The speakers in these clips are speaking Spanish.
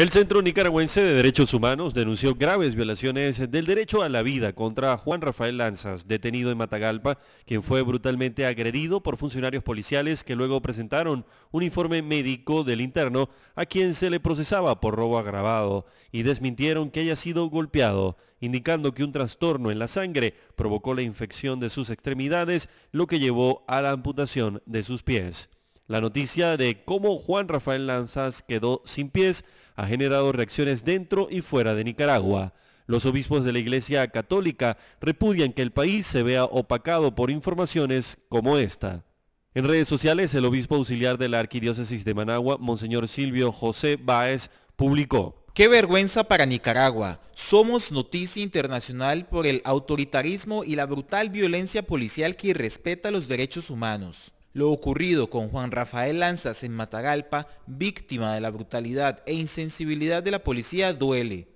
El Centro Nicaragüense de Derechos Humanos denunció graves violaciones del derecho a la vida contra Juan Rafael Lanzas, detenido en Matagalpa, quien fue brutalmente agredido por funcionarios policiales que luego presentaron un informe médico del interno a quien se le procesaba por robo agravado y desmintieron que haya sido golpeado, indicando que un trastorno en la sangre provocó la infección de sus extremidades, lo que llevó a la amputación de sus pies. La noticia de cómo Juan Rafael Lanzas quedó sin pies ha generado reacciones dentro y fuera de Nicaragua. Los obispos de la Iglesia Católica repudian que el país se vea opacado por informaciones como esta. En redes sociales, el obispo auxiliar de la Arquidiócesis de Managua, Monseñor Silvio José Báez, publicó. Qué vergüenza para Nicaragua. Somos noticia internacional por el autoritarismo y la brutal violencia policial que irrespeta los derechos humanos. Lo ocurrido con Juan Rafael Lanzas en Matagalpa, víctima de la brutalidad e insensibilidad de la policía, duele.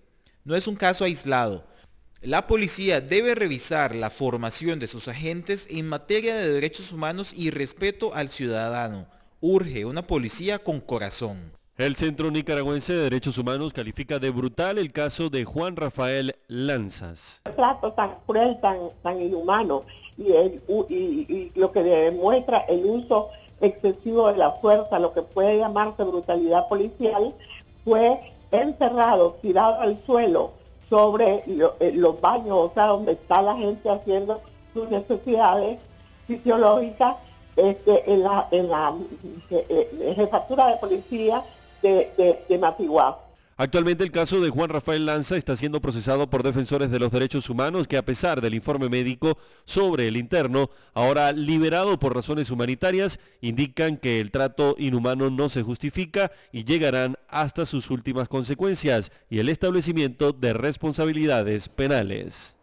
No es un caso aislado. La policía debe revisar la formación de sus agentes en materia de derechos humanos y respeto al ciudadano. Urge una policía con corazón. El Centro Nicaragüense de Derechos Humanos califica de brutal el caso de Juan Rafael Lanzas. Un trato tan cruel, tan, inhumano y, lo que demuestra el uso excesivo de la fuerza, lo que puede llamarse brutalidad policial, fue encerrado, tirado al suelo sobre eh, los baños, o sea, donde está la gente haciendo sus necesidades fisiológicas este, en, la, en la eh, eh, jefatura de policía de, Actualmente el caso de Juan Rafael Lanza está siendo procesado por defensores de los derechos humanos que a pesar del informe médico sobre el interno, ahora liberado por razones humanitarias, indican que el trato inhumano no se justifica y llegarán hasta sus últimas consecuencias y el establecimiento de responsabilidades penales.